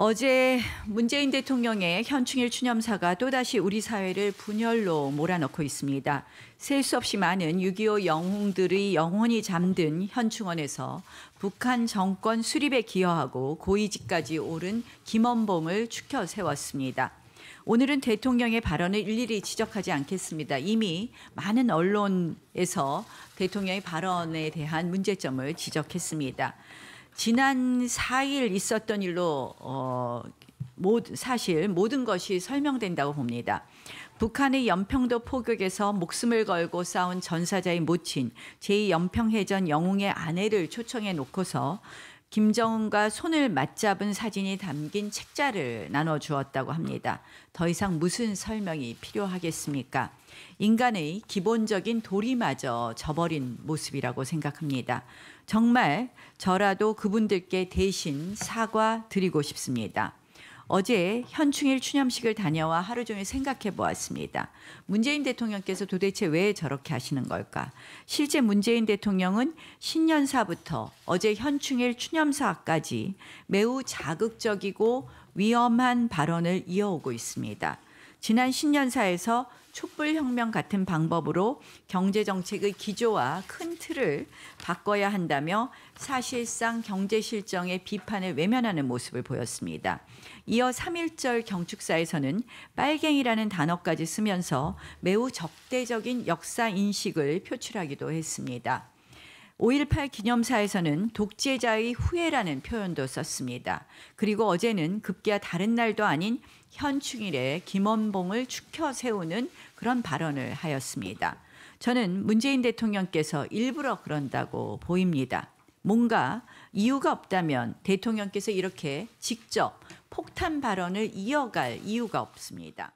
어제 문재인 대통령의 현충일 추념사가 또다시 우리 사회를 분열로 몰아넣고 있습니다. 셀 수 없이 많은 6.25 영웅들의 영혼이 잠든 현충원에서 북한 정권 수립에 기여하고 고위직까지 오른 김원봉을 추켜 세웠습니다. 오늘은 대통령의 발언을 일일이 지적하지 않겠습니다. 이미 많은 언론에서 대통령의 발언에 대한 문제점을 지적했습니다. 지난 4일 있었던 일로 어, 사실 모든 것이 설명된다고 봅니다. 북한의 연평도 포격에서 목숨을 걸고 싸운 전사자의 모친 제2연평해전 영웅의 아내를 초청해 놓고서 김정은과 손을 맞잡은 사진이 담긴 책자를 나눠 주었다고 합니다. 더 이상 무슨 설명이 필요하겠습니까? 인간의 기본적인 도리마저 저버린 모습이라고 생각합니다. 정말 저라도 그분들께 대신 사과드리고 싶습니다. 어제 현충일 추념식을 다녀와 하루 종일 생각해 보았습니다. 문재인 대통령께서 도대체 왜 저렇게 하시는 걸까? 실제 문재인 대통령은 신년사부터 어제 현충일 추념사까지 매우 자극적이고 위험한 발언을 이어오고 있습니다. 지난 10년사에서 촛불혁명 같은 방법으로 경제정책의 기조와 큰 틀을 바꿔야 한다며 사실상 경제실정의 비판을 외면하는 모습을 보였습니다. 이어 3.1절 경축사에서는 빨갱이라는 단어까지 쓰면서 매우 적대적인 역사인식을 표출하기도 했습니다. 5.18 기념사에서는 독재자의 후예라는 표현도 썼습니다. 그리고 어제는 급기야 다른 날도 아닌 현충일에 김원봉을 축혀 세우는 그런 발언을 하였습니다. 저는 문재인 대통령께서 일부러 그런다고 보입니다. 뭔가 이유가 없다면 대통령께서 이렇게 직접 폭탄 발언을 이어갈 이유가 없습니다.